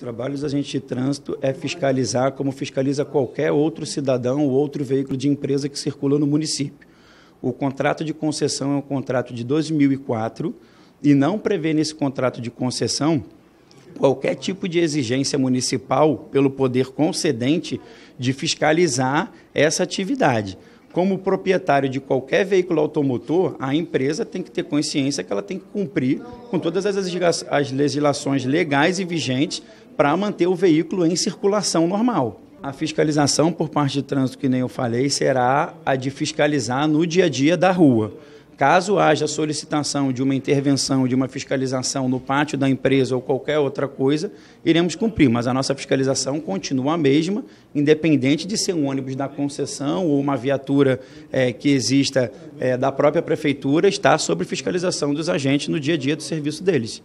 trabalhos da gente de trânsito é fiscalizar como fiscaliza qualquer outro cidadão ou outro veículo de empresa que circula no município. O contrato de concessão é um contrato de 2004 e não prevê nesse contrato de concessão qualquer tipo de exigência municipal pelo poder concedente de fiscalizar essa atividade como proprietário de qualquer veículo automotor, a empresa tem que ter consciência que ela tem que cumprir com todas as legislações legais e vigentes para manter o veículo em circulação normal. A fiscalização por parte de trânsito, que nem eu falei, será a de fiscalizar no dia a dia da rua. Caso haja solicitação de uma intervenção, de uma fiscalização no pátio da empresa ou qualquer outra coisa, iremos cumprir, mas a nossa fiscalização continua a mesma, independente de ser um ônibus da concessão ou uma viatura é, que exista é, da própria prefeitura, está sob fiscalização dos agentes no dia a dia do serviço deles.